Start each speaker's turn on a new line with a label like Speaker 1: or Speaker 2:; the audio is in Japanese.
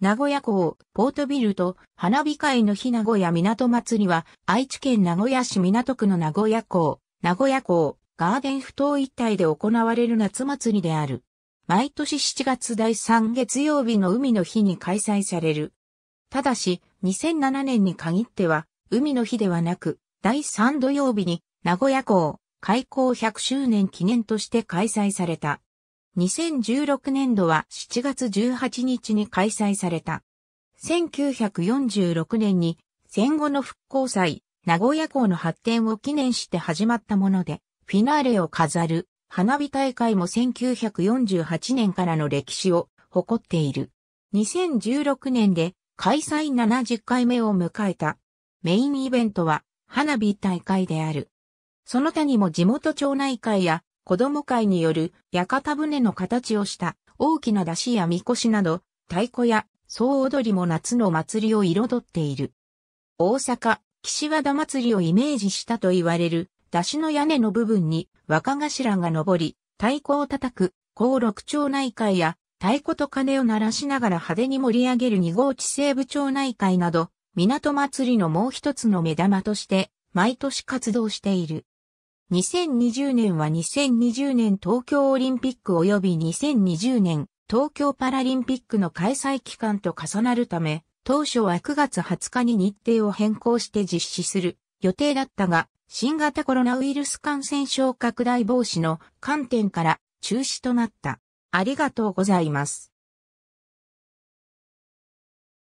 Speaker 1: 名古屋港、ポートビルと花火会の日名古屋港祭りは愛知県名古屋市港区の名古屋港、名古屋港、ガーデン不頭一帯で行われる夏祭りである。毎年7月第3月曜日の海の日に開催される。ただし、2007年に限っては、海の日ではなく、第3土曜日に名古屋港、開港100周年記念として開催された。2016年度は7月18日に開催された。1946年に戦後の復興祭、名古屋港の発展を記念して始まったもので、フィナーレを飾る花火大会も1948年からの歴史を誇っている。2016年で開催70回目を迎えた。メインイベントは花火大会である。その他にも地元町内会や子供会による屋形船の形をした大きな出汁やみこしなど、太鼓や総踊りも夏の祭りを彩っている。大阪、岸和田祭りをイメージしたと言われる、出汁の屋根の部分に若頭が登り、太鼓を叩く、高六町内会や太鼓と鐘を鳴らしながら派手に盛り上げる二号地西部町内会など、港祭りのもう一つの目玉として、毎年活動している。2020年は2020年東京オリンピック及び2020年東京パラリンピックの開催期間と重なるため、当初は9月20日に日程を変更して実施する予定だったが、新型コロナウイルス感染症拡大防止の観点から中止となった。ありがとうございます。